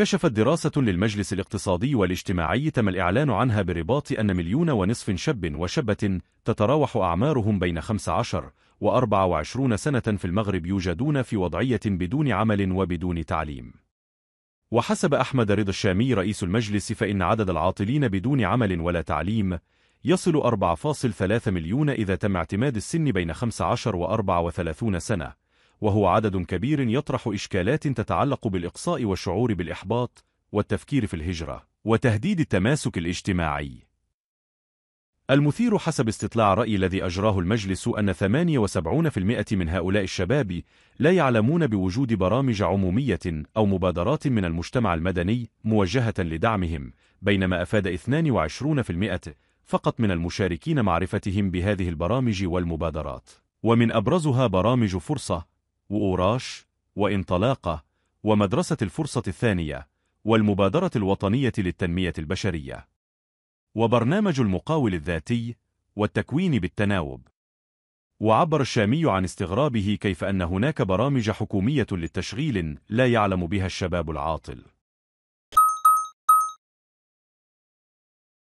كشفت دراسة للمجلس الاقتصادي والاجتماعي تم الإعلان عنها برباط أن مليون ونصف شاب وشابة تتراوح أعمارهم بين 15 و 24 سنة في المغرب يوجدون في وضعية بدون عمل وبدون تعليم وحسب أحمد رضا الشامي رئيس المجلس فإن عدد العاطلين بدون عمل ولا تعليم يصل 4.3 مليون إذا تم اعتماد السن بين 15 و 34 سنة وهو عدد كبير يطرح إشكالات تتعلق بالإقصاء والشعور بالإحباط والتفكير في الهجرة وتهديد التماسك الاجتماعي المثير حسب استطلاع رأي الذي أجراه المجلس أن 78% من هؤلاء الشباب لا يعلمون بوجود برامج عمومية أو مبادرات من المجتمع المدني موجهة لدعمهم بينما أفاد 22% فقط من المشاركين معرفتهم بهذه البرامج والمبادرات ومن أبرزها برامج فرصة وأوراش وإنطلاقة ومدرسة الفرصة الثانية والمبادرة الوطنية للتنمية البشرية وبرنامج المقاول الذاتي والتكوين بالتناوب وعبر الشامي عن استغرابه كيف أن هناك برامج حكومية للتشغيل لا يعلم بها الشباب العاطل